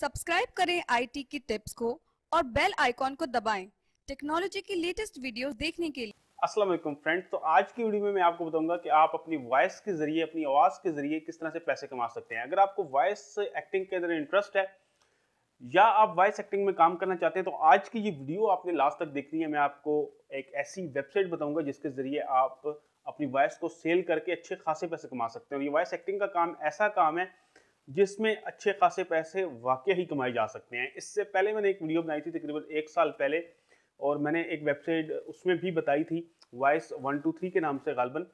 subscribe करें IT की tips को और बेल आइकॉन को दबाएं टेक्नोलॉजी की लेटेस्ट वीडियो देखने के लिए अस्सलाम वालेकुम फ्रेंड्स तो आज की वीडियो में मैं आपको बताऊंगा कि आप अपनी वॉइस के जरिए अपनी आवाज़ के जरिए किस तरह से पैसे कमा सकते हैं अगर आपको वॉइस एक्टिंग के अंदर इंटरेस्ट है या आप वॉइस एक्टिंग में काम करना चाहते हैं तो आज की ये वीडियो आपने लास्ट तक देखनी है मैं आपको एक ऐसी वेबसाइट बताऊंगा जिसके जरिए आप अपनी वॉइस को सेल करके अच्छे खासे पैसे कमा सकते हैं और ये वॉइस एक्टिंग का काम ऐसा काम है जिसमें अच्छे खासे पैसे वाकई ही कमाए जा सकते हैं इससे पहले मैंने एक वीडियो बनाई थी तकरीबन एक साल पहले और मैंने एक वेबसाइट उसमें भी बताई थी वॉइस वन टू थ्री के नाम से गालबन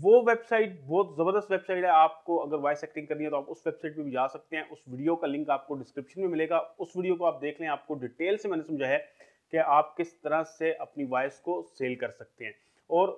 वो वेबसाइट बहुत ज़बरदस्त वेबसाइट है आपको अगर वॉइस एक्टिंग करनी है तो आप उस वेबसाइट पर भी जा सकते हैं उस वीडियो का लिंक आपको डिस्क्रिप्शन में मिलेगा उस वीडियो को आप देख लें आपको डिटेल से मैंने समझाया है कि आप किस तरह से अपनी वॉइस को सेल कर सकते हैं और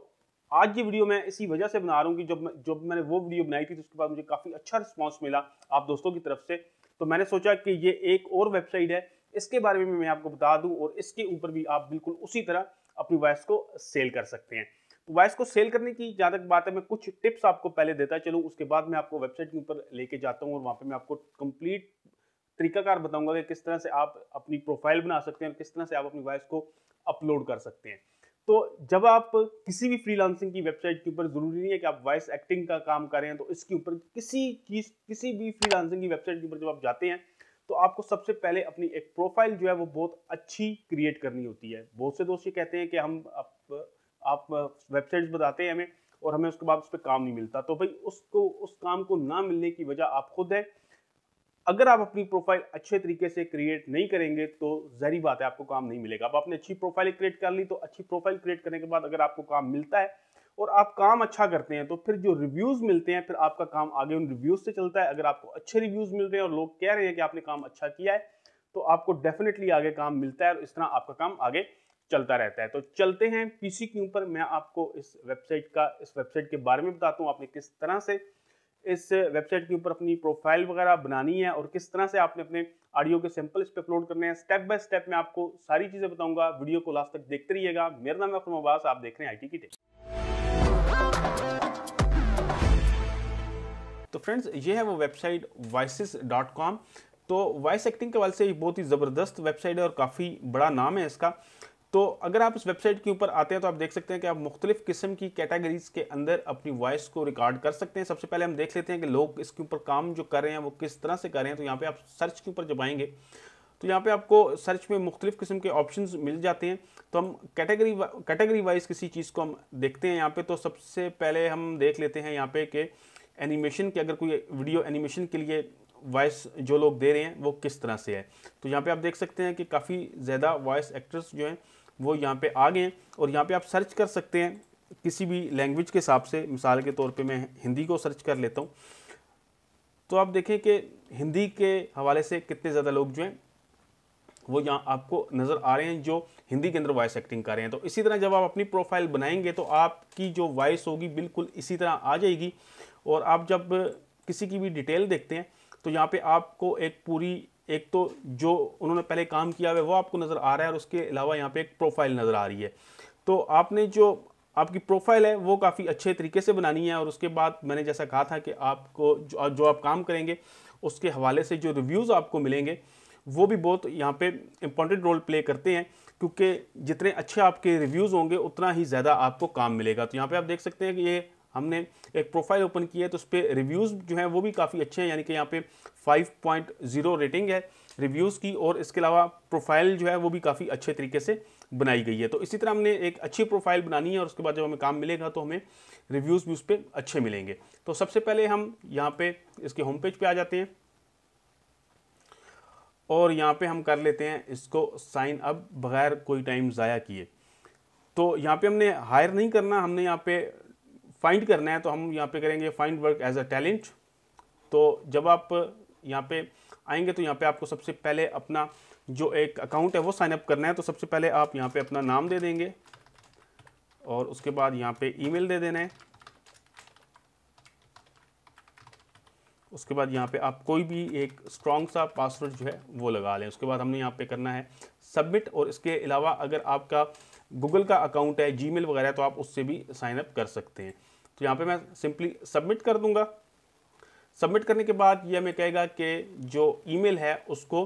आज की वीडियो मैं इसी वजह से बना रहा हूँ कि जब मैं, जब मैंने वो वीडियो बनाई थी तो उसके बाद मुझे काफ़ी अच्छा रिस्पॉन्स मिला आप दोस्तों की तरफ से तो मैंने सोचा कि ये एक और वेबसाइट है इसके बारे में मैं आपको बता दूं और इसके ऊपर भी आप बिल्कुल उसी तरह अपनी वॉइस को सेल कर सकते हैं तो वॉइस को सेल करने की जहाँ तक बात है मैं कुछ टिप्स आपको पहले देता चलूँ उसके बाद मैं आपको वेबसाइट के ऊपर लेके जाता हूँ और वहाँ पर मैं आपको कंप्लीट तरीकाकार बताऊँगा कि किस तरह से आप अपनी प्रोफाइल बना सकते हैं और किस तरह से आप अपनी वॉइस को अपलोड कर सकते हैं तो जब आप किसी भी फ्रीलांसिंग की वेबसाइट के ऊपर ज़रूरी नहीं है कि आप वॉइस एक्टिंग का काम करें तो इसके ऊपर किसी चीज़ किसी भी फ्रीलांसिंग की वेबसाइट के ऊपर जब आप जाते हैं तो आपको सबसे पहले अपनी एक प्रोफाइल जो है वो बहुत अच्छी क्रिएट करनी होती है बहुत से दोस्त ये कहते हैं कि हम आप, आप वेबसाइट्स बताते हैं हमें और हमें उसके बाद उस पर काम नहीं मिलता तो भाई उसको उस काम को ना मिलने की वजह आप खुद हैं अगर आप अपनी प्रोफाइल अच्छे तरीके से क्रिएट नहीं करेंगे तो जहरी बात है आपको काम नहीं मिलेगा आप आपने अच्छी प्रोफाइल क्रिएट कर ली तो अच्छी प्रोफाइल क्रिएट करने के बाद अगर आपको काम मिलता है और आप काम अच्छा करते हैं तो फिर जो रिव्यूज़ मिलते हैं फिर आपका काम आगे उन रिव्यूज़ से चलता है अगर आपको अच्छे रिव्यूज़ मिल रहे हैं और लोग कह रहे हैं कि आपने काम अच्छा किया है तो आपको डेफिनेटली आगे काम मिलता है और इस तरह आपका काम आगे चलता रहता है तो चलते हैं पीसी के ऊपर मैं आपको इस वेबसाइट का इस वेबसाइट के बारे में बताता हूँ आपने किस तरह से इस वेबसाइट के ऊपर अपनी प्रोफाइल वगैरह बनानी है और किस तरह से आपने अपने ऑडियो के सैंपल इस पर अपलोड करने हैं स्टेप बाय स्टेप मैं आपको सारी चीज़ें बताऊंगा वीडियो को लास्ट तक देखते रहिएगा मेरा नाम है अखर आप देख रहे हैं आई की टेक तो फ्रेंड्स ये है वो वेबसाइट वाइसिस डॉट कॉम तो वॉइस एक्टिंग के वाले से बहुत ही ज़बरदस्त वेबसाइट है और काफ़ी बड़ा नाम है इसका तो अगर आप इस वेबसाइट के ऊपर आते हैं तो आप देख सकते हैं कि आप मुख्तलिफ़ किस्म की कैटेगरीज के अंदर अपनी वॉइस को रिकॉर्ड कर सकते हैं सबसे पहले हम देख लेते हैं कि लोग इसके ऊपर काम जो कर रहे हैं वो किस तरह से कर रहे हैं तो यहाँ पे आप सर्च के ऊपर जब आएंगे तो यहाँ पे आपको सर्च में मुख्तलिफ़ किस्म के ऑप्शन मिल जाते हैं तो हम कैटेगरी कैटेगरी वाइज किसी चीज़ को हम देखते हैं यहाँ पर तो सबसे पहले हम देख लेते हैं यहाँ पे कि एनिमेशन के अगर कोई वीडियो एनिमेशन के लिए वॉइस जो लोग दे रहे हैं वो किस तरह से है तो यहाँ पे आप देख सकते हैं कि काफ़ी ज़्यादा वॉइस एक्टर्स जो हैं वो यहाँ पे आ गए हैं और यहाँ पे आप सर्च कर सकते हैं किसी भी लैंग्वेज के हिसाब से मिसाल के तौर पे मैं हिंदी को सर्च कर लेता हूँ तो आप देखें कि हिंदी के हवाले से कितने ज़्यादा लोग जो हैं वो यहाँ आपको नज़र आ रहे हैं जो हिंदी के अंदर वॉइस एक्टिंग कर रहे हैं तो इसी तरह जब आप अपनी प्रोफाइल बनाएंगे तो आपकी जो वॉइस होगी बिल्कुल इसी तरह आ जाएगी और आप जब किसी की भी डिटेल देखते हैं तो यहाँ पे आपको एक पूरी एक तो जो उन्होंने पहले काम किया हुआ है वो आपको नज़र आ रहा है और उसके अलावा यहाँ पे एक प्रोफाइल नज़र आ रही है तो आपने जो आपकी प्रोफाइल है वो काफ़ी अच्छे तरीके से बनानी है और उसके बाद मैंने जैसा कहा था कि आपको जो, जो आप काम करेंगे उसके हवाले से जो रिव्यूज़ आपको मिलेंगे वो भी बहुत यहाँ पे इम्पॉर्टेंट रोल प्ले करते हैं क्योंकि जितने अच्छे आपके रिव्यूज़ होंगे उतना ही ज़्यादा आपको काम मिलेगा तो यहाँ पे आप देख सकते हैं कि ये हमने एक प्रोफाइल ओपन की है तो उस पर रिव्यूज़ जो हैं वो भी काफ़ी अच्छे हैं यानी कि यहाँ पे 5.0 रेटिंग है रिव्यूज़ की और इसके अलावा प्रोफाइल जो है वो भी काफ़ी अच्छे तरीके से बनाई गई है तो इसी तरह हमने एक अच्छी प्रोफाइल बनानी है और उसके बाद जब हमें काम मिलेगा तो हमें रिव्यूज़ भी उस पर अच्छे मिलेंगे तो सबसे पहले हम यहाँ पर इसके होम पेज पर पे आ जाते हैं और यहाँ पे हम कर लेते हैं इसको साइन अप बगैर कोई टाइम ज़ाया किए तो यहाँ पे हमने हायर नहीं करना हमने यहाँ पे फाइंड करना है तो हम यहाँ पे करेंगे find work as a talent तो जब आप यहाँ पे आएंगे तो यहाँ पे आपको सबसे पहले अपना जो एक अकाउंट है वो साइन अप करना है तो सबसे पहले आप यहाँ पे अपना नाम दे देंगे और उसके बाद यहाँ पे ईमेल दे देना है उसके बाद यहाँ पे आप कोई भी एक स्ट्रॉन्ग सा पासवर्ड जो है वो लगा लें उसके बाद हमने यहाँ पे करना है सबमिट और इसके अलावा अगर आपका गूगल का अकाउंट है जी वगैरह तो आप उससे भी साइन अप कर सकते हैं तो यहाँ पे मैं सिंपली सबमिट कर दूंगा सबमिट करने के बाद ये हमें कहेगा कि जो ईमेल है उसको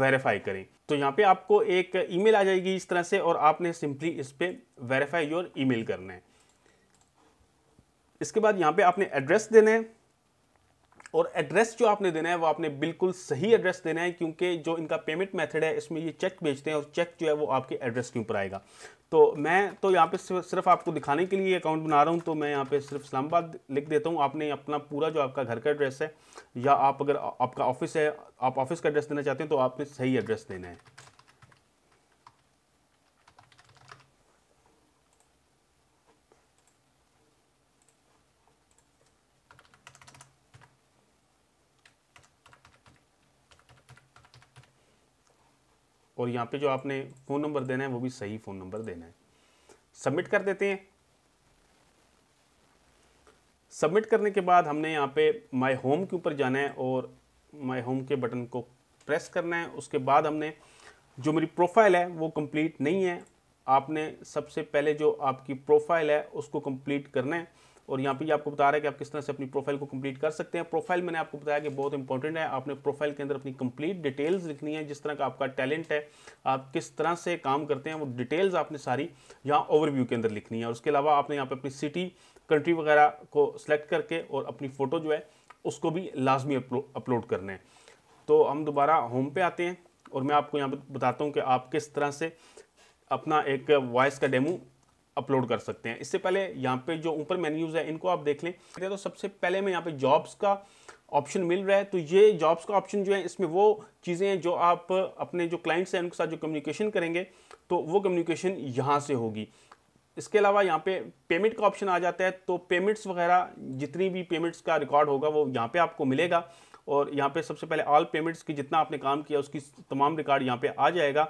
वेरीफाई करें तो यहाँ पे आपको एक ईमेल आ जाएगी इस तरह से और आपने सिंपली इस पर वेरीफाई योर ईमेल करना है इसके बाद यहाँ पे आपने एड्रेस देना है और एड्रेस जो आपने देना है वो आपने बिल्कुल सही एड्रेस देना है क्योंकि जो इनका पेमेंट मेथड है इसमें ये चेक भेजते हैं और चेक जो है वो आपके एड्रेस के ऊपर आएगा तो मैं तो यहाँ पे सिर्फ आपको दिखाने के लिए अकाउंट बना रहा हूँ तो मैं यहाँ पे सिर्फ इस्लामाबाद लिख देता हूँ आपने अपना पूरा जो आपका घर का एड्रेस है या आप अगर आपका ऑफिस है आप ऑफिस का एड्रेस देना चाहते हैं तो आपने सही एड्रेस देना है और यहाँ पे जो आपने फ़ोन नंबर देना है वो भी सही फ़ोन नंबर देना है सबमिट कर देते हैं सबमिट करने के बाद हमने यहाँ पे माय होम के ऊपर जाना है और माय होम के बटन को प्रेस करना है उसके बाद हमने जो मेरी प्रोफाइल है वो कंप्लीट नहीं है आपने सबसे पहले जो आपकी प्रोफाइल है उसको कंप्लीट करना है और यहाँ पे ये आपको बता रहा है कि आप किस तरह से अपनी प्रोफाइल को कंप्लीट कर सकते हैं प्रोफाइल मैंने आपको बताया कि बहुत इंपॉर्टेंट है आपने प्रोफाइल के अंदर अपनी कंप्लीट डिटेल्स लिखनी है जिस तरह का आपका टैलेंट है आप किस तरह से काम करते हैं वो डिटेल्स आपने सारी यहाँ ओवरव्यू के अंदर लिखनी है और उसके अलावा आपने यहाँ पर अपनी सिटी कंट्री वगैरह को सिलेक्ट करके और अपनी फ़ोटो जो है उसको भी लाजमी अपलोड करना है तो हम दोबारा होम पे आते हैं और मैं आपको यहाँ पर बताता हूँ कि आप किस तरह से अपना एक वॉइस का डेमो अपलोड कर सकते हैं इससे पहले यहाँ पे जो ऊपर मेन्यूज़ है इनको आप देख लें तो सबसे पहले मैं यहाँ पे जॉब्स का ऑप्शन मिल रहा है तो ये जॉब्स का ऑप्शन जो है इसमें वो चीज़ें हैं जो आप अपने जो क्लाइंट्स हैं उनके साथ जो कम्युनिकेशन करेंगे तो वो कम्युनिकेशन यहाँ से होगी इसके अलावा यहाँ पे पेमेंट का ऑप्शन आ जाता है तो पेमेंट्स वगैरह जितनी भी पेमेंट्स का रिकॉर्ड होगा वो यहाँ पे आपको मिलेगा और यहाँ पे सबसे पहले ऑल पेमेंट्स की जितना आपने काम किया उसकी तमाम रिकॉर्ड यहाँ पे आ जाएगा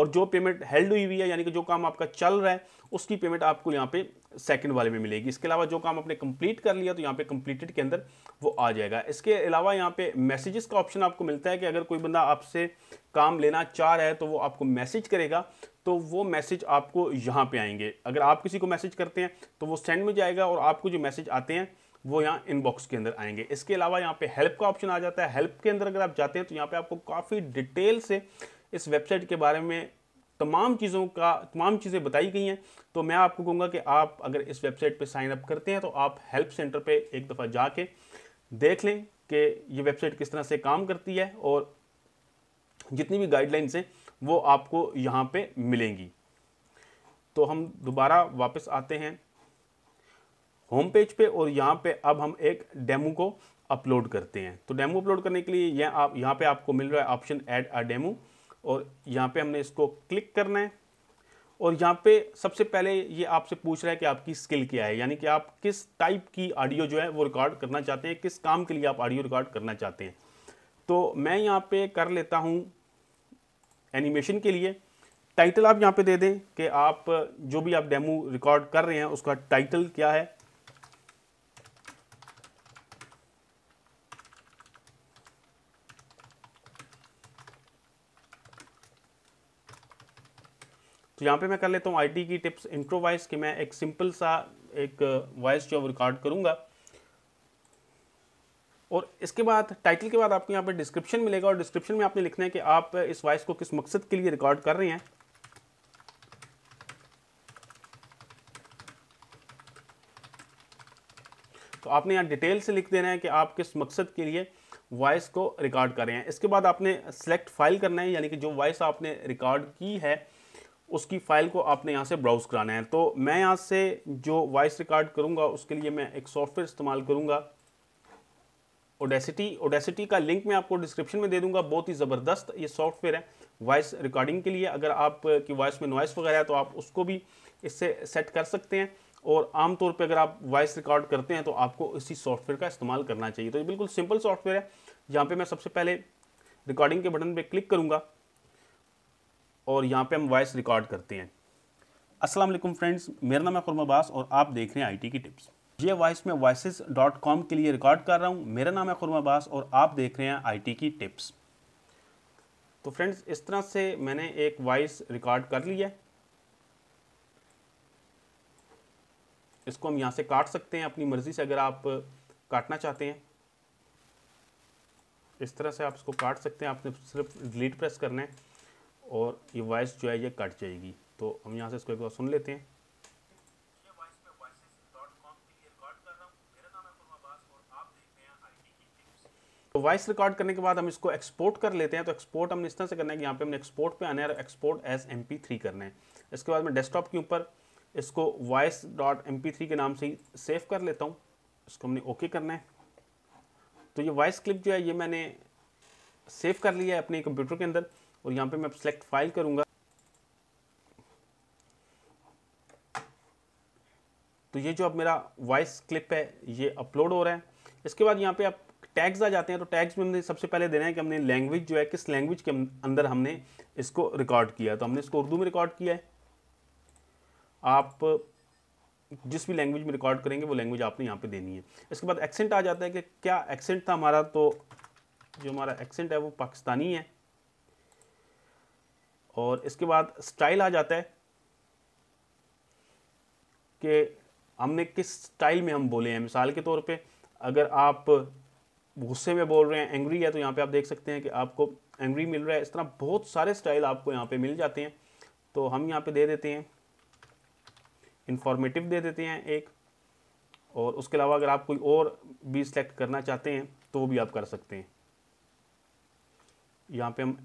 और जो पेमेंट हेल्ड हुई हुई है यानी कि जो काम आपका चल रहा है उसकी पेमेंट आपको यहाँ पे सेकंड वाले में मिलेगी इसके अलावा जो काम आपने कंप्लीट कर लिया तो यहाँ पे कंप्लीटेड के अंदर वो आ जाएगा इसके अलावा यहाँ पे मैसेजेस का ऑप्शन आपको मिलता है कि अगर कोई बंदा आपसे काम लेना चाह रहा है तो वो आपको मैसेज करेगा तो वो मैसेज आपको यहाँ पे आएंगे अगर आप किसी को मैसेज करते हैं तो वो सेंड में जाएगा और आपको जो मैसेज आते हैं वो यहाँ इनबॉक्स के अंदर आएंगे इसके अलावा यहाँ पे हेल्प का ऑप्शन आ जाता है हेल्प के अंदर अगर आप जाते हैं तो यहाँ पे आपको काफ़ी डिटेल से इस वेबसाइट के बारे में तमाम चीज़ों का तमाम चीज़ें बताई गई हैं तो मैं आपको कहूँगा कि आप अगर इस वेबसाइट पर साइन अप करते हैं तो आप हेल्प सेंटर पर एक दफ़ा जाके देख लें कि ये वेबसाइट किस तरह से काम करती है और जितनी भी गाइडलाइंस हैं वो आपको यहाँ पे मिलेंगी तो हम दोबारा वापस आते हैं होम पेज पे और यहाँ पे अब हम एक डेमो को अपलोड करते हैं तो डेमो अपलोड करने के लिए यह आप यहाँ पे आपको मिल रहा है ऑप्शन ऐड अ डेमो और यहाँ पे हमने इसको क्लिक करना है और यहाँ पे सबसे पहले ये आपसे पूछ रहा है कि आपकी स्किल क्या है यानी कि आप किस टाइप की ऑडियो जो है वो रिकॉर्ड करना चाहते हैं किस काम के लिए आप ऑडियो रिकॉर्ड करना चाहते हैं तो मैं यहाँ पे कर लेता हूँ एनिमेशन के लिए टाइटल आप यहाँ पे दे दें कि आप जो भी आप डेमो रिकॉर्ड कर रहे हैं उसका टाइटल क्या है तो यहाँ पे मैं कर लेता हूँ आईटी की टिप्स इंट्रो वॉइस कि मैं एक सिंपल सा एक वॉइस जो रिकॉर्ड करूँगा और इसके बाद टाइटल के बाद आपको यहाँ पे डिस्क्रिप्शन मिलेगा और डिस्क्रिप्शन में आपने लिखना है कि आप इस वॉइस को किस मकसद के लिए रिकॉर्ड कर रहे हैं तो आपने यहाँ डिटेल से लिख देना है कि आप किस मकसद के लिए वॉइस को रिकॉर्ड कर रहे हैं इसके बाद आपने सेलेक्ट फाइल करना है यानी कि जो वॉइस आपने रिकॉर्ड की है उसकी फ़ाइल को आपने यहाँ से ब्राउज़ कराना है तो मैं यहाँ से जो वॉइस रिकॉर्ड करूँगा उसके लिए मैं एक सॉफ्टवेयर इस्तेमाल करूँगा ओडेसिटी ओडेसिटी का लिंक मैं आपको डिस्क्रिप्शन में दे दूंगा बहुत ही ज़बरदस्त ये सॉफ्टवेयर है वॉइस रिकॉर्डिंग के लिए अगर आप की वॉइस में नॉइस वगैरह है तो आप उसको भी इससे सेट कर सकते हैं और आमतौर पर अगर आप वॉइस रिकॉर्ड करते हैं तो आपको इसी सॉफ्टवेयर का इस्तेमाल करना चाहिए तो ये बिल्कुल सिंपल सॉफ्टवेयर है यहाँ पर मैं सबसे पहले रिकॉर्डिंग के बटन पर क्लिक करूँगा और यहाँ पे हम वॉइस रिकॉर्ड करते हैं अस्सलाम फ्रेंड्स मेरा नाम है खुरम अब्बास और आप देख रहे हैं आई की टिप्स ये वॉइस में वॉइस डॉट कॉम के लिए रिकॉर्ड कर रहा हूँ मेरा नाम है खुरम अब्बास और आप देख रहे हैं आई की टिप्स तो फ्रेंड्स इस तरह से मैंने एक वॉइस रिकॉर्ड कर ली है इसको हम यहाँ से काट सकते हैं अपनी मर्ज़ी से अगर आप काटना चाहते हैं इस तरह से आप इसको काट सकते हैं आपने सिर्फ डिलीट प्रेस करना है और ये वॉइस जो है ये कट जाएगी तो हम यहाँ से इसको एक बार सुन लेते हैं तो वॉइस रिकॉर्ड करने के बाद हम इसको एक्सपोर्ट कर लेते हैं तो एक्सपोर्ट हमने इस तरह से करना है कि यहाँ पे हमने एक्सपोर्ट पे आना है और एक्सपोर्ट एज एम थ्री करना है इसके बाद मैं डेस्कटॉप के ऊपर इसको वॉइस डॉट एम थ्री के नाम से ही सेव कर लेता हूँ इसको हमने ओके करना है तो ये वॉइस क्लिप जो है ये मैंने सेव कर लिया है अपने कंप्यूटर के अंदर और यहाँ पे मैं सेलेक्ट फाइल करूँगा तो ये जो अब मेरा वॉइस क्लिप है ये अपलोड हो रहा है इसके बाद यहाँ पे आप टैग्स आ जाते हैं तो टैग्स में हमने सबसे पहले देना है कि हमने लैंग्वेज जो है किस लैंग्वेज के अंदर हमने इसको रिकॉर्ड किया तो हमने इसको उर्दू में रिकॉर्ड किया है आप जिस भी लैंग्वेज में रिकॉर्ड करेंगे वो लैंग्वेज आपने यहाँ पे देनी है इसके बाद एक्सेंट आ जाता है कि क्या एक्सेंट था हमारा तो जो हमारा एक्सेंट है वो पाकिस्तानी है और इसके बाद स्टाइल आ जाता है कि हमने किस स्टाइल में हम बोले हैं मिसाल के तौर पे अगर आप गुस्से में बोल रहे हैं एंग्री है तो यहाँ पे आप देख सकते हैं कि आपको एंग्री मिल रहा है इस तरह बहुत सारे स्टाइल आपको यहाँ पे मिल जाते हैं तो हम यहाँ पे दे देते हैं इंफॉर्मेटिव दे देते हैं एक और उसके अलावा अगर आप कोई और भी सिलेक्ट करना चाहते हैं तो भी आप कर सकते हैं यहाँ पे हम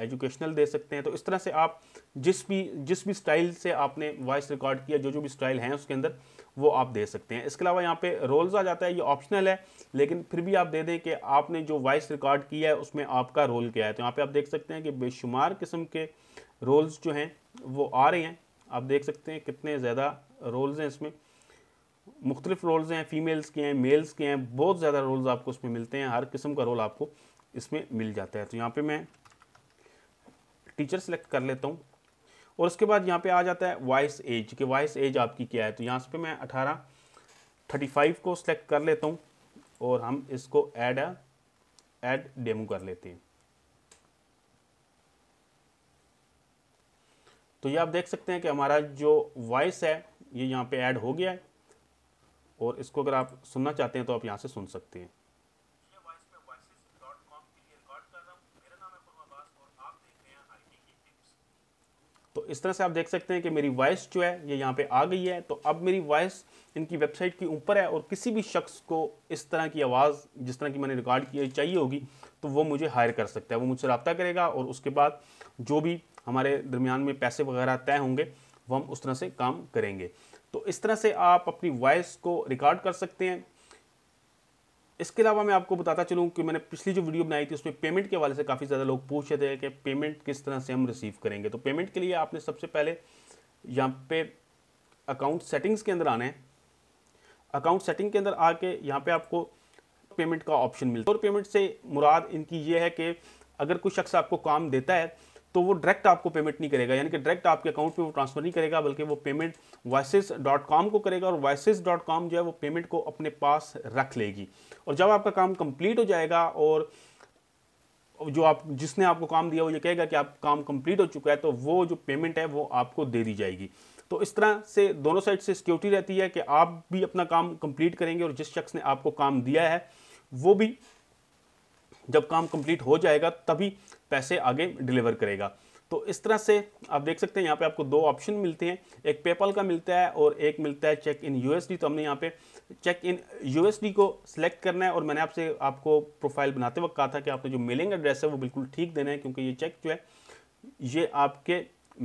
एजुकेशनल दे सकते हैं तो इस तरह से आप जिस भी जिस भी स्टाइल से आपने वॉइस रिकॉर्ड किया जो जो भी स्टाइल हैं उसके अंदर वो आप दे सकते हैं इसके अलावा यहाँ पे रोल्स आ जाता है ये ऑप्शनल है लेकिन फिर भी आप दे दें कि आपने जो वॉइस रिकॉर्ड किया है उसमें आपका रोल क्या है तो यहाँ पर आप देख सकते हैं कि बेशुमार किस्म के रोल्स जो हैं वो आ रहे हैं आप देख सकते हैं कितने ज़्यादा रोल्स हैं इसमें मुख्तलिफ रोल्स हैं फीमेल्स के हैं मेल्स के हैं बहुत ज़्यादा रोल्स आपको उसमें मिलते हैं हर किस्म का रोल आपको इसमें मिल जाता है तो यहाँ पर मैं टीचर सेलेक्ट कर लेता हूँ और उसके बाद यहाँ पे आ जाता है वॉइस एज कि वॉइस एज आपकी क्या है तो यहाँ पे मैं 18 थर्टी फाइव को सिलेक्ट कर लेता हूँ और हम इसको ऐड ऐड डेमो कर लेते हैं तो ये आप देख सकते हैं कि हमारा जो वॉइस है ये यहाँ पे ऐड हो गया है और इसको अगर आप सुनना चाहते हैं तो आप यहाँ से सुन सकते हैं इस तरह से आप देख सकते हैं कि मेरी वॉइस जो है ये यहाँ पे आ गई है तो अब मेरी वॉइस इनकी वेबसाइट के ऊपर है और किसी भी शख्स को इस तरह की आवाज़ जिस तरह की मैंने रिकॉर्ड की चाहिए होगी तो वो मुझे हायर कर सकता है वो मुझसे रबता करेगा और उसके बाद जो भी हमारे दरमियान में पैसे वगैरह तय होंगे वो हम उस तरह से काम करेंगे तो इस तरह से आप अपनी वॉइस को रिकॉर्ड कर सकते हैं इसके अलावा मैं आपको बताता चलूँ कि मैंने पिछली जो वीडियो बनाई थी उसमें पेमेंट के हवाले से काफ़ी ज़्यादा लोग पूछ रहे थे कि पेमेंट किस तरह से हम रिसीव करेंगे तो पेमेंट के लिए आपने सबसे पहले यहाँ पे अकाउंट सेटिंग्स के अंदर आना है अकाउंट सेटिंग के अंदर आके यहाँ पे आपको पेमेंट का ऑप्शन मिलता है और पेमेंट से मुराद इनकी ये है कि अगर कोई शख्स आपको काम देता है तो वो डायरेक्ट आपको पेमेंट नहीं करेगा यानी कि डायरेक्ट आपके अकाउंट में वो ट्रांसफर नहीं करेगा बल्कि वो पेमेंट वॉइस को करेगा और वॉइस जो है वो पेमेंट को अपने पास रख लेगी और जब आपका काम कंप्लीट हो जाएगा और जो आप जिसने आपको काम दिया वो ये कहेगा कि आप काम कंप्लीट हो चुका है तो वो जो पेमेंट है वो आपको दे दी जाएगी तो इस तरह से दोनों साइड से सिक्योरिटी रहती है कि आप भी अपना काम कंप्लीट करेंगे और जिस शख्स ने आपको काम दिया है वो भी जब काम कंप्लीट हो जाएगा तभी पैसे आगे डिलीवर करेगा तो इस तरह से आप देख सकते हैं यहाँ पे आपको दो ऑप्शन मिलते हैं एक पेपल का मिलता है और एक मिलता है चेक इन यूएसडी तो हमने यहाँ पे चेक इन यूएसडी को सिलेक्ट करना है और मैंने आपसे आपको प्रोफाइल बनाते वक्त कहा था कि आपने जो मेलिंग एड्रेस है वो बिल्कुल ठीक देना है क्योंकि ये चेक जो है ये आपके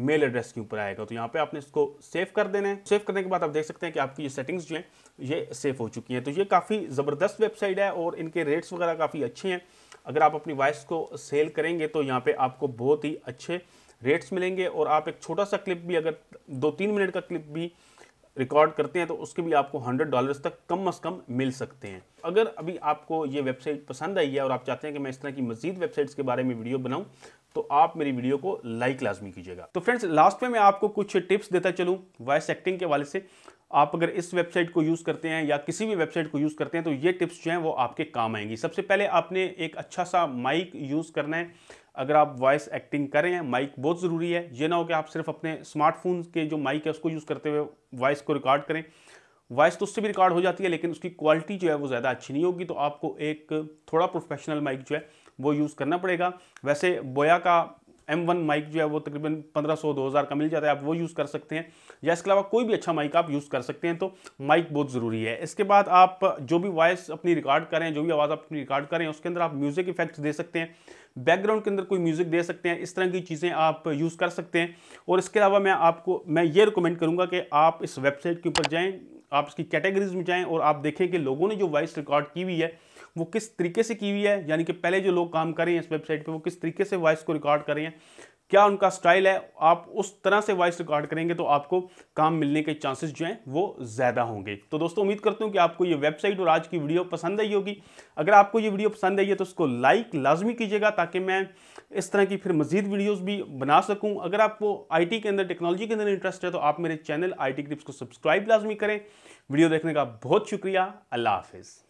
मेल एड्रेस के ऊपर आएगा तो यहाँ पे आपने इसको सेव कर देना है सेव करने के बाद आप देख सकते हैं कि आपकी ये सेटिंग्स जो हैं ये सेव हो चुकी हैं तो ये काफ़ी ज़बरदस्त वेबसाइट है और इनके रेट्स वगैरह काफ़ी अच्छे हैं अगर आप अपनी वॉइस को सेल करेंगे तो यहाँ पे आपको बहुत ही अच्छे रेट्स मिलेंगे और आप एक छोटा सा क्लिप भी अगर दो तीन मिनट का क्लिप भी रिकॉर्ड करते हैं तो उसके भी आपको हंड्रेड डॉलर्स तक कम अज़ कम मिल सकते हैं अगर अभी आपको ये वेबसाइट पसंद आई है और आप चाहते हैं कि मैं इस तरह की मजीद वेबसाइट्स के बारे में वीडियो बनाऊं तो आप मेरी वीडियो को लाइक लाजमी कीजिएगा तो फ्रेंड्स लास्ट में मैं आपको कुछ टिप्स देता चलूँ वॉइस एक्टिंग के वाले से आप अगर इस वेबसाइट को यूज़ करते हैं या किसी भी वेबसाइट को यूज़ करते हैं तो ये टिप्स जो हैं वो आपके काम आएंगी सबसे पहले आपने एक अच्छा सा माइक यूज़ करना है अगर आप वॉइस एक्टिंग कर रहे हैं माइक बहुत ज़रूरी है ये ना हो कि आप सिर्फ अपने स्मार्टफोन के जो माइक है उसको यूज़ करते हुए वॉइस को रिकॉर्ड करें वॉइस तो उससे भी रिकॉर्ड हो जाती है लेकिन उसकी क्वालिटी जो है वो ज़्यादा अच्छी नहीं होगी तो आपको एक थोड़ा प्रोफेशनल माइक जो है वो यूज़ करना पड़ेगा वैसे बोया का एम वन माइक जो है वो तकरीबन 1500 2000 का मिल जाता है आप वो यूज़ कर सकते हैं या इसके अलावा कोई भी अच्छा माइक आप यूज़ कर सकते हैं तो माइक बहुत ज़रूरी है इसके बाद आप जो भी वॉइस अपनी रिकॉर्ड करें जो भी आवाज़ आप अपनी रिकॉर्ड करें उसके अंदर आप म्यूज़िक इफेक्ट्स दे सकते हैं बैकग्राउंड के अंदर कोई म्यूज़िक दे सकते हैं इस तरह की चीज़ें आप यूज़ कर सकते हैं और इसके अलावा मैं आपको मैं ये रिकमेंड करूँगा कि आप इस वेबसाइट के ऊपर जाएँ आप इसकी कैटेगरीज में जाएँ और आप देखें कि लोगों ने जो वॉइस रिकॉर्ड की हुई है वो किस तरीके से की हुई है यानी कि पहले जो लोग काम करें हैं इस वेबसाइट पर वो किस तरीके से वॉइस को रिकॉर्ड कर रहे हैं क्या उनका स्टाइल है आप उस तरह से वॉइस रिकॉर्ड करेंगे तो आपको काम मिलने के चांसेस जो हैं वो ज़्यादा होंगे तो दोस्तों उम्मीद करता हूँ कि आपको ये वेबसाइट और आज की वीडियो पसंद आई होगी अगर आपको ये वीडियो पसंद आई है तो उसको लाइक लाजमी कीजिएगा ताकि मैं इस तरह की फिर मजीद वीडियोज़ भी बना सकूँ अगर आपको आई के अंदर टेक्नोलॉजी के अंदर इंटरेस्ट है तो आप मेरे चैनल आई टी को सब्सक्राइब लाजमी करें वीडियो देखने का बहुत शुक्रिया अल्लाह हाफिज़